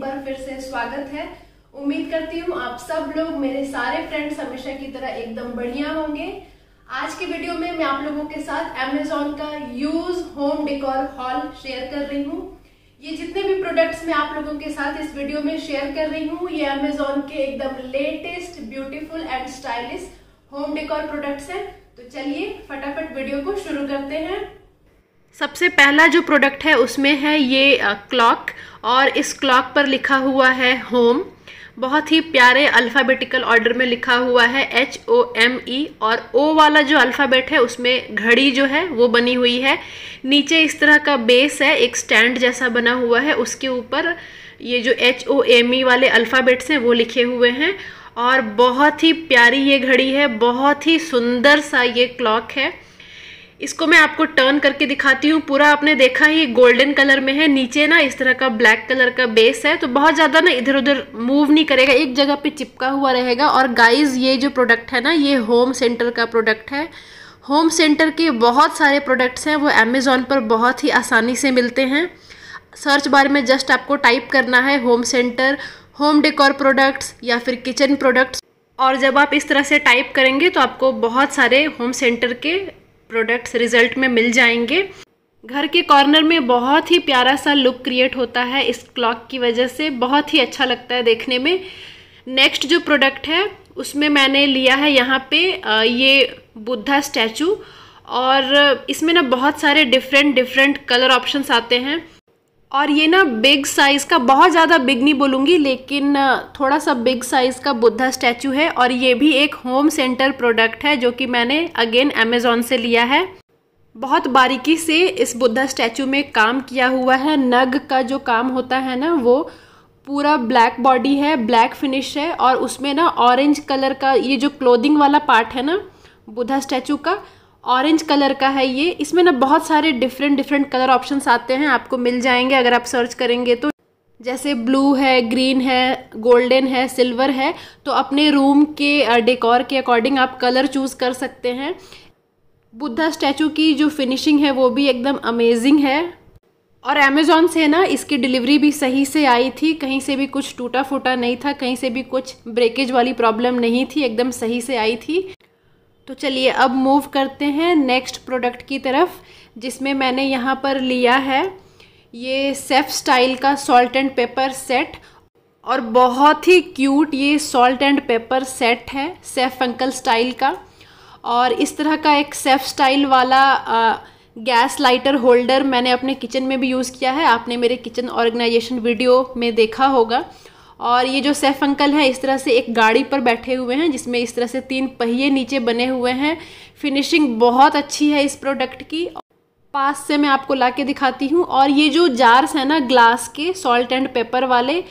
बार फिर से स्वागत है उम्मीद करती हूँ आप सब लोग मेरे सारे फ्रेंड्स हमेशा की तरह एकदम बढ़िया होंगे आज के वीडियो में मैं आप लोगों के साथ अमेजोन का huge home decor haul share कर रही हूँ ये जितने भी प्रोडक्ट्स मैं आप लोगों के साथ इस वीडियो में शेयर कर रही हूँ ये अमेजोन के एकदम latest beautiful and stylish home decor products हैं तो चलिए फटाफट वीडियो को शुरू करते हैं सबसे पहला जो प्रोडक्ट है उसमें है ये क्लॉक और इस क्लॉक पर लिखा हुआ है होम बहुत ही प्यारे अल्फ़ाबेटिकल ऑर्डर में लिखा हुआ है एच ओ एम ई और ओ वाला जो अल्फ़ाबेट है उसमें घड़ी जो है वो बनी हुई है नीचे इस तरह का बेस है एक स्टैंड जैसा बना हुआ है उसके ऊपर ये जो एच ओ एम ई वाले अल्फ़ाबेट्स हैं वो लिखे हुए हैं और बहुत ही प्यारी ये घड़ी है बहुत ही सुंदर सा ये क्लॉक है इसको मैं आपको टर्न करके दिखाती हूँ पूरा आपने देखा ये गोल्डन कलर में है नीचे ना इस तरह का ब्लैक कलर का बेस है तो बहुत ज़्यादा ना इधर उधर मूव नहीं करेगा एक जगह पे चिपका हुआ रहेगा और गाइस ये जो प्रोडक्ट है ना ये होम सेंटर का प्रोडक्ट है होम सेंटर के बहुत सारे प्रोडक्ट्स हैं वो अमेज़ोन पर बहुत ही आसानी से मिलते हैं सर्च बार में जस्ट आपको टाइप करना है Home Centre home decor products या फिर किचन प्रोडक्ट्स और जब आप इस तरह से टाइप करेंगे तो आपको बहुत सारे होम सेंटर के प्रोडक्ट्स रिज़ल्ट में मिल जाएंगे घर के कॉर्नर में बहुत ही प्यारा सा लुक क्रिएट होता है इस क्लॉक की वजह से बहुत ही अच्छा लगता है देखने में नेक्स्ट जो प्रोडक्ट है उसमें मैंने लिया है यहाँ पे ये बुद्धा स्टैचू और इसमें ना बहुत सारे डिफरेंट डिफरेंट कलर ऑप्शंस आते हैं और ये ना बिग साइज़ का बहुत ज़्यादा बिग नहीं बोलूँगी लेकिन थोड़ा सा बिग साइज़ का बुद्धा स्टैचू है और ये भी एक होम सेंटर प्रोडक्ट है जो कि मैंने अगेन अमेज़ोन से लिया है बहुत बारीकी से इस बुद्धा स्टैचू में काम किया हुआ है नग का जो काम होता है ना वो पूरा ब्लैक बॉडी है ब्लैक फिनिश है और उसमें ना ऑरेंज कलर का ये जो क्लोदिंग वाला पार्ट है ना बुद्धा स्टैचू का ऑरेंज कलर का है ये इसमें ना बहुत सारे डिफरेंट डिफरेंट कलर ऑप्शन आते हैं आपको मिल जाएंगे अगर आप सर्च करेंगे तो जैसे ब्लू है ग्रीन है गोल्डन है सिल्वर है तो अपने रूम के डेकोर के अकॉर्डिंग आप कलर चूज़ कर सकते हैं बुद्धा स्टैचू की जो फिनिशिंग है वो भी एकदम अमेजिंग है और अमेज़ोन से ना इसकी डिलीवरी भी सही से आई थी कहीं से भी कुछ टूटा फूटा नहीं था कहीं से भी कुछ ब्रेकेज वाली प्रॉब्लम नहीं थी एकदम सही से आई थी तो चलिए अब मूव करते हैं नेक्स्ट प्रोडक्ट की तरफ जिसमें मैंने यहाँ पर लिया है ये सेफ स्टाइल का सॉल्ट एंड पेपर सेट और बहुत ही क्यूट ये सॉल्ट एंड पेपर सेट है सेफ अंकल स्टाइल का और इस तरह का एक सेफ स्टाइल वाला आ, गैस लाइटर होल्डर मैंने अपने किचन में भी यूज़ किया है आपने मेरे किचन ऑर्गेनाइजेशन वीडियो में देखा होगा और ये जो सैफ अंकल हैं इस तरह से एक गाड़ी पर बैठे हुए हैं जिसमें इस तरह से तीन पहिए नीचे बने हुए हैं फिनिशिंग बहुत अच्छी है इस प्रोडक्ट की पास से मैं आपको ला के दिखाती हूँ और ये जो जार्स हैं ना ग्लास के सॉल्ट एंड पेपर वाले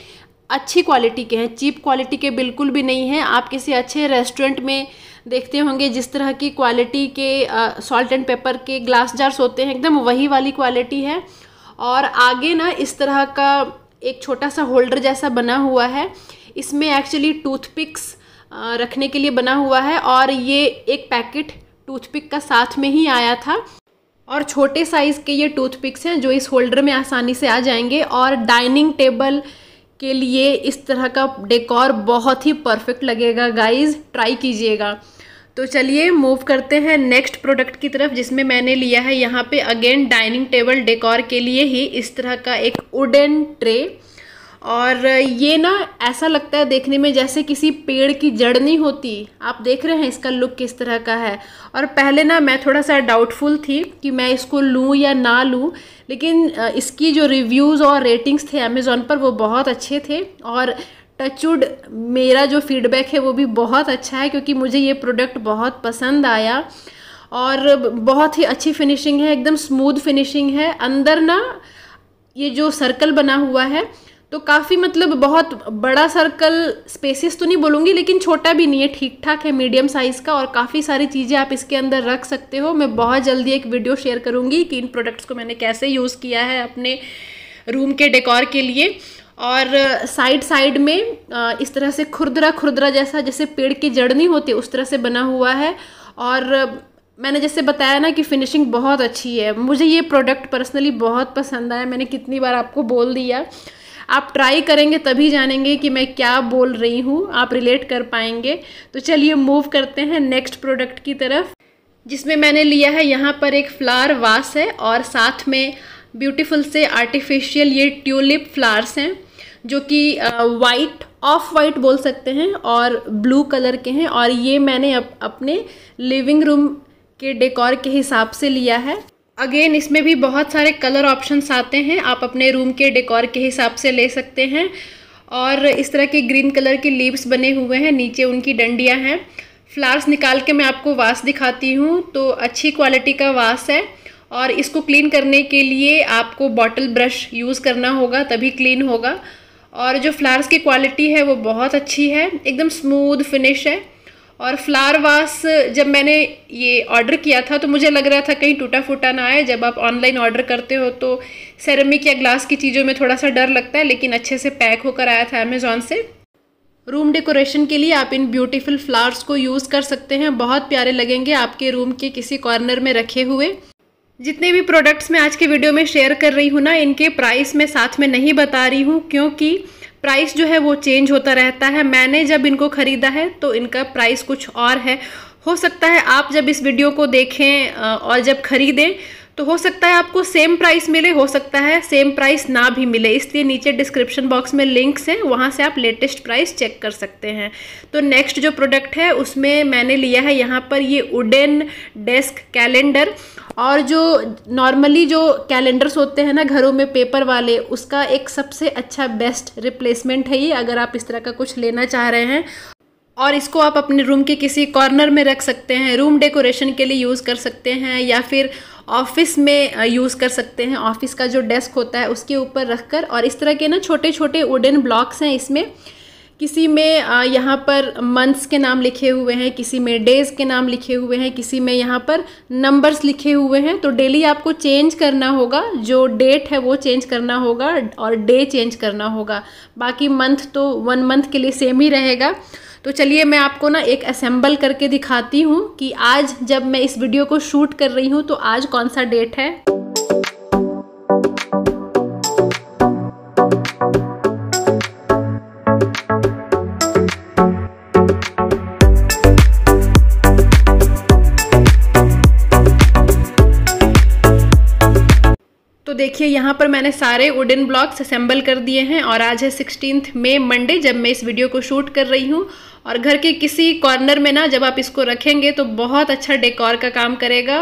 अच्छी क्वालिटी के हैं चीप क्वालिटी के बिल्कुल भी नहीं हैं आप किसी अच्छे रेस्टोरेंट में देखते होंगे जिस तरह की क्वालिटी के सॉल्ट एंड पेपर के ग्लास जार्स होते हैं एकदम वही वाली क्वालिटी है और आगे ना इस तरह का एक छोटा सा होल्डर जैसा बना हुआ है इसमें एक्चुअली टूथपिक्स रखने के लिए बना हुआ है और ये एक पैकेट टूथपिक का साथ में ही आया था और छोटे साइज़ के ये टूथपिक्स हैं जो इस होल्डर में आसानी से आ जाएंगे और डाइनिंग टेबल के लिए इस तरह का डेकोर बहुत ही परफेक्ट लगेगा गाइज ट्राई कीजिएगा तो चलिए मूव करते हैं नेक्स्ट प्रोडक्ट की तरफ जिसमें मैंने लिया है यहाँ पे अगेन डाइनिंग टेबल डेकोर के लिए ही इस तरह का एक वुडन ट्रे और ये ना ऐसा लगता है देखने में जैसे किसी पेड़ की जड़ नहीं होती आप देख रहे हैं इसका लुक किस तरह का है और पहले ना मैं थोड़ा सा डाउटफुल थी कि मैं इसको लूँ या ना लूँ लेकिन इसकी जो रिव्यूज़ और रेटिंग्स थे अमेज़ोन पर वो बहुत अच्छे थे और टचुड मेरा जो फीडबैक है वो भी बहुत अच्छा है क्योंकि मुझे ये प्रोडक्ट बहुत पसंद आया और बहुत ही अच्छी फिनिशिंग है एकदम स्मूथ फिनिशिंग है अंदर ना ये जो सर्कल बना हुआ है तो काफ़ी मतलब बहुत बड़ा सर्कल स्पेसिस तो नहीं बोलूँगी लेकिन छोटा भी नहीं है ठीक ठाक है मीडियम साइज़ का और काफ़ी सारी चीज़ें आप इसके अंदर रख सकते हो मैं बहुत जल्दी एक वीडियो शेयर करूँगी कि इन प्रोडक्ट्स को मैंने कैसे यूज़ किया है अपने रूम के डेकोर के लिए और साइड साइड में इस तरह से खुरदरा खुरदरा जैसा जैसे पेड़ की जड़ नहीं होती उस तरह से बना हुआ है और मैंने जैसे बताया ना कि फिनिशिंग बहुत अच्छी है मुझे ये प्रोडक्ट पर्सनली बहुत पसंद आया मैंने कितनी बार आपको बोल दिया आप ट्राई करेंगे तभी जानेंगे कि मैं क्या बोल रही हूँ आप रिलेट कर पाएंगे तो चलिए मूव करते हैं नेक्स्ट प्रोडक्ट की तरफ जिसमें मैंने लिया है यहाँ पर एक फ्लावर वास है और साथ में ब्यूटीफुल से आर्टिफिशियल ये ट्यूलिप फ्लावर्स हैं जो कि वाइट ऑफ वाइट बोल सकते हैं और ब्लू कलर के हैं और ये मैंने अप, अपने लिविंग रूम के डेकोर के हिसाब से लिया है अगेन इसमें भी बहुत सारे कलर ऑप्शंस आते हैं आप अपने रूम के डेकोर के हिसाब से ले सकते हैं और इस तरह के ग्रीन कलर के लीव्स बने हुए हैं नीचे उनकी डंडियाँ हैं फ्लावर्स निकाल के मैं आपको वास दिखाती हूँ तो अच्छी क्वालिटी का वास है और इसको क्लीन करने के लिए आपको बॉटल ब्रश यूज़ करना होगा तभी क्लीन होगा और जो फ्लावर्स की क्वालिटी है वो बहुत अच्छी है एकदम स्मूथ फिनिश है और फ्लावर वास जब मैंने ये ऑर्डर किया था तो मुझे लग रहा था कहीं टूटा फूटा ना आए जब आप ऑनलाइन ऑर्डर करते हो तो सेरेमिक या ग्लास की चीज़ों में थोड़ा सा डर लगता है लेकिन अच्छे से पैक होकर आया था अमेज़ोन से रूम डेकोरेशन के लिए आप इन ब्यूटीफुल फ्लावर्स को यूज़ कर सकते हैं बहुत प्यारे लगेंगे आपके रूम के किसी कॉर्नर में रखे हुए जितने भी प्रोडक्ट्स मैं आज के वीडियो में शेयर कर रही हूँ ना इनके प्राइस मैं साथ में नहीं बता रही हूँ क्योंकि प्राइस जो है वो चेंज होता रहता है मैंने जब इनको ख़रीदा है तो इनका प्राइस कुछ और है हो सकता है आप जब इस वीडियो को देखें और जब ख़रीदें तो हो सकता है आपको सेम प्राइस मिले हो सकता है सेम प्राइस ना भी मिले इसलिए नीचे डिस्क्रिप्शन बॉक्स में लिंक्स हैं वहाँ से आप लेटेस्ट प्राइस चेक कर सकते हैं तो नेक्स्ट जो प्रोडक्ट है उसमें मैंने लिया है यहाँ पर ये उडेन डेस्क कैलेंडर और जो नॉर्मली जो कैलेंडर्स होते हैं ना घरों में पेपर वाले उसका एक सबसे अच्छा बेस्ट रिप्लेसमेंट है ये अगर आप इस तरह का कुछ लेना चाह रहे हैं और इसको आप अपने रूम के किसी कॉर्नर में रख सकते हैं रूम डेकोरेशन के लिए यूज़ कर सकते हैं या फिर ऑफिस में यूज़ कर सकते हैं ऑफिस का जो डेस्क होता है उसके ऊपर रख कर और इस तरह के ना छोटे छोटे वुडन ब्लॉक्स हैं इसमें किसी में यहाँ पर मंथ्स के नाम लिखे हुए हैं किसी में डेज़ के नाम लिखे हुए हैं किसी में यहाँ पर नंबर्स लिखे हुए हैं तो डेली आपको चेंज करना होगा जो डेट है वो चेंज करना होगा और डे चेंज करना होगा बाकी मंथ तो वन मंथ के लिए सेम ही रहेगा तो चलिए मैं आपको ना एक असेंबल करके दिखाती हूँ कि आज जब मैं इस वीडियो को शूट कर रही हूँ तो आज कौन सा डेट है यहाँ पर मैंने सारे वुडन ब्लॉक्स असेंबल कर दिए हैं और आज है सिक्सटीन मे मंडे जब मैं इस वीडियो को शूट कर रही हूँ और घर के किसी कॉर्नर में ना जब आप इसको रखेंगे तो बहुत अच्छा डेकोर का काम करेगा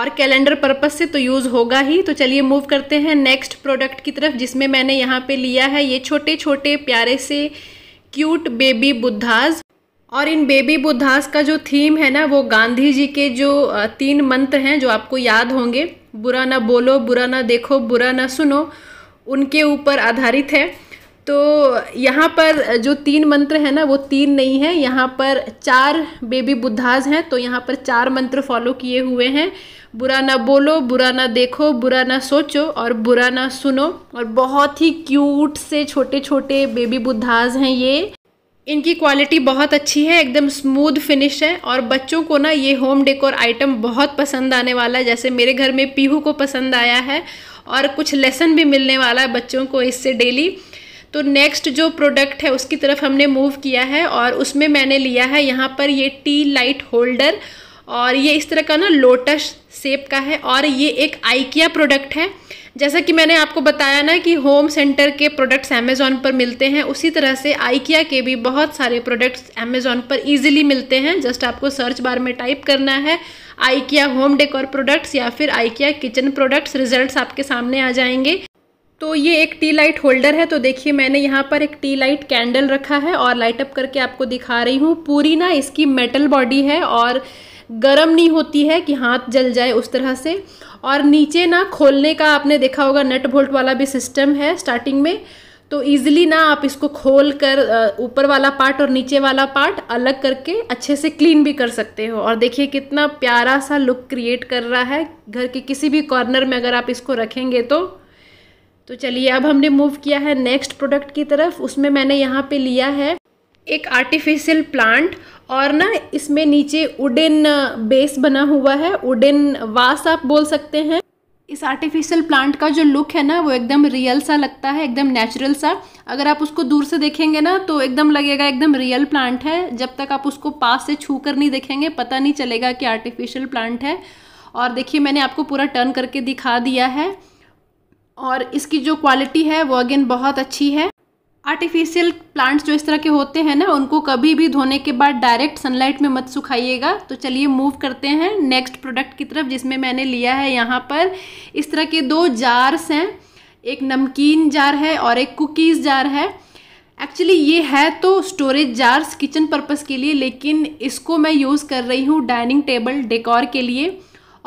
और कैलेंडर पर्पज से तो यूज़ होगा ही तो चलिए मूव करते हैं नेक्स्ट प्रोडक्ट की तरफ जिसमें मैंने यहाँ पे लिया है ये छोटे छोटे प्यारे से क्यूट बेबी बुद्धाज और इन बेबी बुद्धास का जो थीम है ना वो गांधी जी के जो तीन मंत्र हैं जो आपको याद होंगे बुरा ना बोलो बुरा ना देखो बुरा ना सुनो उनके ऊपर आधारित है तो यहाँ पर जो तीन मंत्र हैं ना वो तीन नहीं है यहाँ पर चार बेबी बुद्धाज हैं तो यहाँ पर चार मंत्र फॉलो किए हुए हैं बुरा ना बोलो बुरा ना देखो बुरा ना सोचो और बुरा ना सुनो और बहुत ही क्यूट से छोटे छोटे बेबी बुद्धाज हैं ये इनकी क्वालिटी बहुत अच्छी है एकदम स्मूथ फिनिश है और बच्चों को ना ये होम डेकोर आइटम बहुत पसंद आने वाला है जैसे मेरे घर में पीहू को पसंद आया है और कुछ लेसन भी मिलने वाला है बच्चों को इससे डेली तो नेक्स्ट जो प्रोडक्ट है उसकी तरफ हमने मूव किया है और उसमें मैंने लिया है यहाँ पर ये टी लाइट होल्डर और ये इस तरह का ना लोटस सेप का है और ये एक आइकिया प्रोडक्ट है जैसा कि मैंने आपको बताया ना कि होम सेंटर के प्रोडक्ट्स अमेज़ॉन पर मिलते हैं उसी तरह से आइकिया के भी बहुत सारे प्रोडक्ट्स अमेज़ॉन पर ईजिली मिलते हैं जस्ट आपको सर्च बार में टाइप करना है आइकिया होम डेकोर प्रोडक्ट्स या फिर आइकिया किचन प्रोडक्ट्स रिजल्ट्स आपके सामने आ जाएंगे तो ये एक टी लाइट होल्डर है तो देखिए मैंने यहाँ पर एक टी लाइट कैंडल रखा है और लाइटअप करके आपको दिखा रही हूँ पूरी ना इसकी मेटल बॉडी है और गर्म नहीं होती है कि हाथ जल जाए उस तरह से और नीचे ना खोलने का आपने देखा होगा नट बोल्ट वाला भी सिस्टम है स्टार्टिंग में तो ईजिली ना आप इसको खोल कर ऊपर वाला पार्ट और नीचे वाला पार्ट अलग करके अच्छे से क्लीन भी कर सकते हो और देखिए कितना प्यारा सा लुक क्रिएट कर रहा है घर के किसी भी कॉर्नर में अगर आप इसको रखेंगे तो तो चलिए अब हमने मूव किया है नेक्स्ट प्रोडक्ट की तरफ उसमें मैंने यहाँ पे लिया है एक आर्टिफिशियल प्लांट और ना इसमें नीचे उडेन बेस uh, बना हुआ है उडेन वास आप बोल सकते हैं इस आर्टिफिशियल प्लांट का जो लुक है ना वो एकदम रियल सा लगता है एकदम नेचुरल सा अगर आप उसको दूर से देखेंगे ना तो एकदम लगेगा एकदम रियल प्लांट है जब तक आप उसको पास से छू कर नहीं देखेंगे पता नहीं चलेगा कि आर्टिफिशियल प्लांट है और देखिए मैंने आपको पूरा टर्न करके दिखा दिया है और इसकी जो क्वालिटी है वो अगेन बहुत अच्छी है आर्टिफिशियल प्लांट्स जो इस तरह के होते हैं ना उनको कभी भी धोने के बाद डायरेक्ट सनलाइट में मत सुखाइएगा तो चलिए मूव करते हैं नेक्स्ट प्रोडक्ट की तरफ जिसमें मैंने लिया है यहाँ पर इस तरह के दो जार्स हैं एक नमकीन जार है और एक कुकीज़ जार है एक्चुअली ये है तो स्टोरेज जार्स किचन पर्पज़ के लिए लेकिन इसको मैं यूज़ कर रही हूँ डाइनिंग टेबल डेकोर के लिए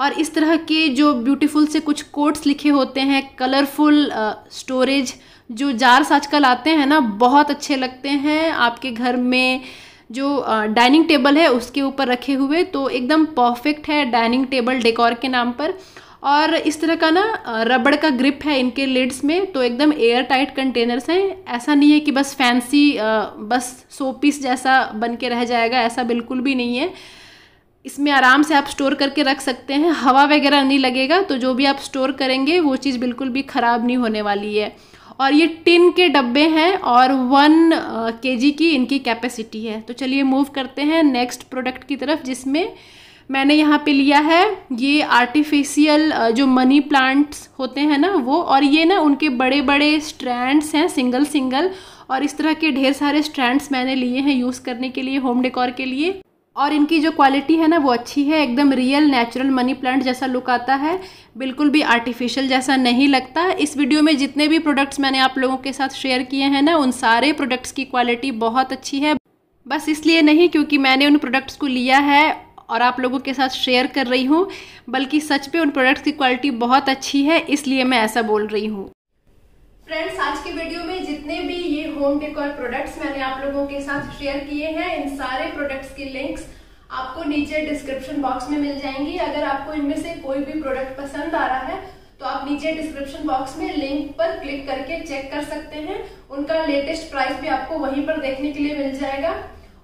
और इस तरह के जो ब्यूटीफुल से कुछ कोट्स लिखे होते हैं कलरफुल स्टोरेज uh, जो जार्स आजकल आते हैं ना बहुत अच्छे लगते हैं आपके घर में जो डाइनिंग टेबल है उसके ऊपर रखे हुए तो एकदम परफेक्ट है डाइनिंग टेबल डेकोर के नाम पर और इस तरह का ना रबड़ का ग्रिप है इनके लिड्स में तो एकदम एयर टाइट कंटेनर्स हैं ऐसा नहीं है कि बस फैंसी बस सो पीस जैसा बन के रह जाएगा ऐसा बिल्कुल भी नहीं है इसमें आराम से आप स्टोर करके रख सकते हैं हवा वगैरह नहीं लगेगा तो जो भी आप स्टोर करेंगे वो चीज़ बिल्कुल भी ख़राब नहीं होने वाली है और ये टिन के डब्बे हैं और वन के जी की इनकी कैपेसिटी है तो चलिए मूव करते हैं नेक्स्ट प्रोडक्ट की तरफ जिसमें मैंने यहाँ पे लिया है ये आर्टिफिशियल uh, जो मनी प्लांट्स होते हैं ना वो और ये ना उनके बड़े बड़े स्ट्रैंड्स हैं सिंगल सिंगल और इस तरह के ढेर सारे स्ट्रैंड्स मैंने लिए हैं यूज़ करने के लिए होम डेकोर के लिए और इनकी जो क्वालिटी है ना वो अच्छी है एकदम रियल नेचुरल मनी प्लांट जैसा लुक आता है बिल्कुल भी आर्टिफिशियल जैसा नहीं लगता इस वीडियो में जितने भी प्रोडक्ट्स मैंने आप लोगों के साथ शेयर किए हैं ना उन सारे प्रोडक्ट्स की क्वालिटी बहुत अच्छी है बस इसलिए नहीं क्योंकि मैंने उन प्रोडक्ट्स को लिया है और आप लोगों के साथ शेयर कर रही हूँ बल्कि सच पे उन प्रोडक्ट्स की क्वालिटी बहुत अच्छी है इसलिए मैं ऐसा बोल रही हूँ फ्रेंड्स आज के वीडियो में जितने भी ये होम डेकोर प्रोडक्ट्स मैंने आप लोगों के साथ शेयर किए हैं इन सारे प्रोडक्ट्स की लिंक्स आपको नीचे डिस्क्रिप्शन बॉक्स में मिल जाएंगी अगर आपको इनमें से कोई भी प्रोडक्ट पसंद आ रहा है तो आप नीचे डिस्क्रिप्शन बॉक्स में लिंक पर क्लिक करके चेक कर सकते हैं उनका लेटेस्ट प्राइस भी आपको वहीं पर देखने के लिए मिल जाएगा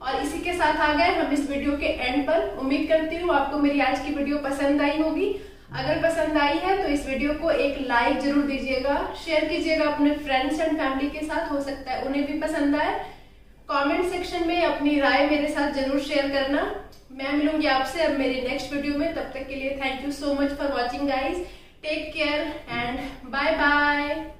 और इसी के साथ आ गए हम इस वीडियो के एंड पर उम्मीद करती हूँ आपको मेरी आज की वीडियो पसंद आई होगी अगर पसंद आई है तो इस वीडियो को एक लाइक जरूर दीजिएगा शेयर कीजिएगा अपने फ्रेंड्स एंड फैमिली के साथ हो सकता है उन्हें भी पसंद आए कमेंट सेक्शन में अपनी राय मेरे साथ जरूर शेयर करना मैं मिलूंगी आपसे अब मेरी नेक्स्ट वीडियो में तब तक के लिए thank you so much for watching guys take care and bye bye